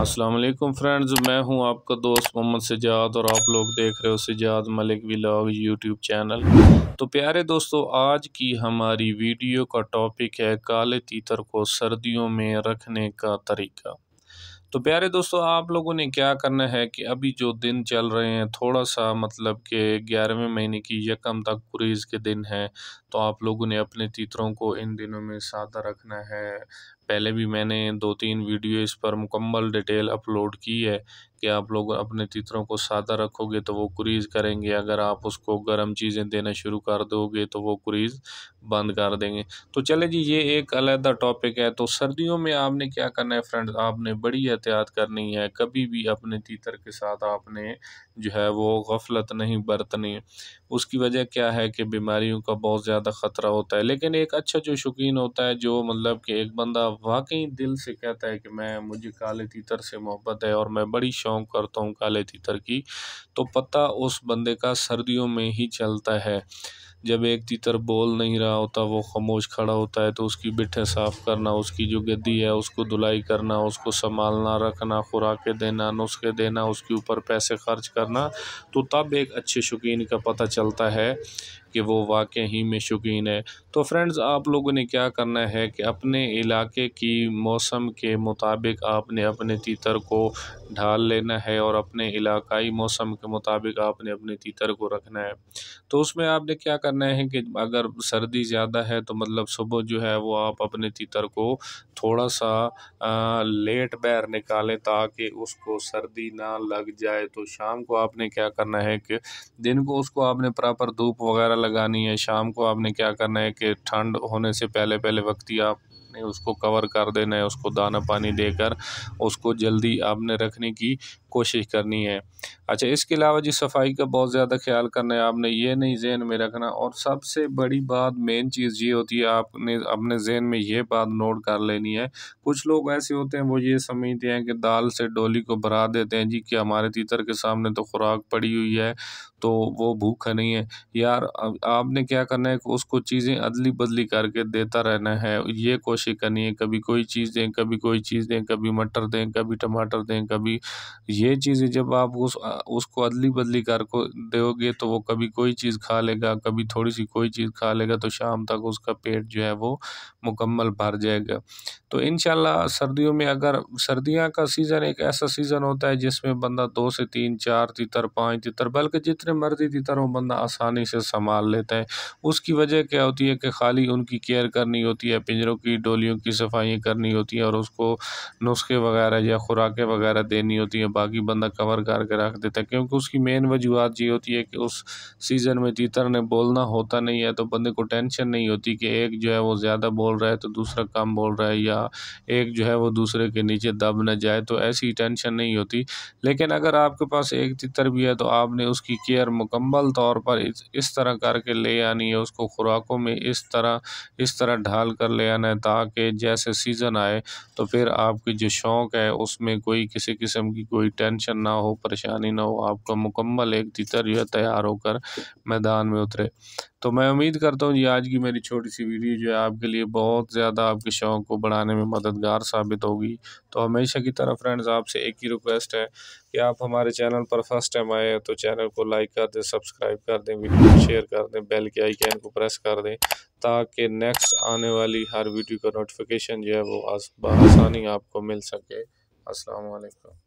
Aslam friends मैं हूं आपका दोस्त मोहम्मद सजाद और आप लोग देख रहे हो Sajad Malik vlog YouTube channel तो प्यारे दोस्तों आज की हमारी वीडियो का टॉपिक है काले तीतर को सर्दियों में रखने का तरीका तो प्यारे दोस्तों आप लोगों ने क्या करना है कि अभी जो दिन चल रहे हैं थोड़ा सा मतलब के ग्यारहवें महीने की यकम तक कुरेज के दिन हैं तो आप लोगों ने अपने तीतरों को इन दिनों में सादा रखना है पहले भी मैंने दो तीन वीडियो इस पर मुकम्मल डिटेल अपलोड की है कि आप लोग अपने तीतरों को सादा रखोगे तो वो कुरीज़ करेंगे अगर आप उसको गर्म चीज़ें देना शुरू कर दोगे तो वो कुरीज़ बंद कर देंगे तो चले जी ये एक अलहदा टॉपिक है तो सर्दियों में आपने क्या करना है फ्रेंड्स आपने बड़ी एहतियात करनी है कभी भी अपने तीतर के साथ आपने जो है वो गफलत नहीं बरतनी उसकी वजह क्या है कि बीमारियों का बहुत ज़्यादा ख़तरा होता है लेकिन एक अच्छा जो शौकीन होता है जो मतलब कि एक बंदा वाकई दिल से कहता है कि मैं मुझे काले तीतर से मोहब्बत है और मैं बड़ी शौक हूँ करता हूँ काले तीतर की तो पता उस बंदे का सर्दियों में ही चलता है जब एक तीतर बोल नहीं रहा होता वो खामोश खड़ा होता है तो उसकी बिठे साफ़ करना उसकी जो गद्दी है उसको धुलाई करना उसको संभालना रखना खुराकें देना नुस्खे देना उसके ऊपर पैसे खर्च करना तो तब एक अच्छे शौकीन का पता चलता है कि वो वाक़ ही में शौकीन है तो फ्रेंड्स आप लोगों ने क्या करना है कि अपने इलाके की मौसम के मुताबिक आपने अपने तीतर को ढाल लेना है और अपने इलाकाई मौसम के मुताबिक आपने अपने तीतर को रखना है तो उसमें आपने क्या करना है कि अगर सर्दी ज़्यादा है तो मतलब सुबह जो है वो आप अपने तीतर को थोड़ा सा आ, लेट बैर निकालें ताकि उसको सर्दी ना लग जाए तो शाम को आपने क्या करना है कि दिन को उसको आपने प्रॉपर धूप वगैरह लगानी है शाम को आपने क्या करना है कि ठंड होने से पहले पहले वक्त ही आप आपने उसको कवर कर देना है उसको दाना पानी देकर उसको जल्दी आपने रखने की कोशिश करनी है अच्छा इसके अलावा जी सफाई का बहुत ज़्यादा ख्याल करना है आपने ये नहीं जहन में रखना और सबसे बड़ी बात मेन चीज़ ये होती है आपने अपने जहन में ये बात नोट कर लेनी है कुछ लोग ऐसे होते हैं वो ये समझते हैं कि दाल से डोली को भरा देते हैं जी कि हमारे तीतर के सामने तो खुराक पड़ी हुई है तो वो भूखा नहीं है यार आपने क्या करना है उसको चीज़ें अदली बदली करके देता रहना है ये कोशिश करनी है कभी कोई चीज़ दें कभी कोई चीज़ दें कभी मटर दें कभी टमाटर दें कभी ये चीज़ें जब आप उस उसको अदली बदली कर को दोगे तो वो कभी कोई चीज़ खा लेगा कभी थोड़ी सी कोई चीज़ खा लेगा तो शाम तक उसका पेट जो है वो मुकम्मल भर जाएगा तो इन सर्दियों में अगर सर्दियाँ का सीज़न एक ऐसा सीज़न होता है जिसमें बंदा दो से तीन चार तितर पाँच तितर बल्कि जितने मर्जी तितर हो बंदा आसानी से संभाल लेता है उसकी वजह क्या होती है कि खाली उनकी केयर करनी होती है पिंजरों की डोलियों की सफाइयाँ करनी होती हैं और उसको नुस्खे वगैरह या खुराकें वगैरह देनी होती हैं बाकी कि बंदा कवर करके रख देता है क्योंकि उसकी मेन वजूहत ये होती है कि उस सीज़न में तीतर ने बोलना होता नहीं है तो बंदे को टेंशन नहीं होती कि एक जो है वो ज़्यादा बोल रहा है तो दूसरा कम बोल रहा है या एक जो है वो दूसरे के नीचे दब ना जाए तो ऐसी टेंशन नहीं होती लेकिन अगर आपके पास एक तितर भी है तो आपने उसकी केयर मुकम्मल तौर पर इस, इस तरह करके ले आनी है उसको खुराकों में इस तरह इस तरह ढाल कर ले आना है ताकि जैसे सीज़न आए तो फिर आपकी जो शौक़ है उसमें कोई किसी किस्म की कोई टेंशन ना हो परेशानी ना हो आपका मुकम्मल एक टीचर जो है तैयार होकर मैदान में उतरे तो मैं उम्मीद करता हूँ जी आज की मेरी छोटी सी वीडियो जो है आपके लिए बहुत ज़्यादा आपके शौक़ को बढ़ाने में मददगार साबित होगी तो हमेशा की तरह फ्रेंड्स आपसे एक ही रिक्वेस्ट है कि आप हमारे चैनल पर फर्स्ट टाइम आए हैं तो चैनल को लाइक कर दें सब्सक्राइब कर दें वीडियो शेयर कर दें बेल के आइकन को प्रेस कर दें ताकि नेक्स्ट आने वाली हर वीडियो का नोटिफिकेशन जो है वो आसानी आपको मिल सके असलकम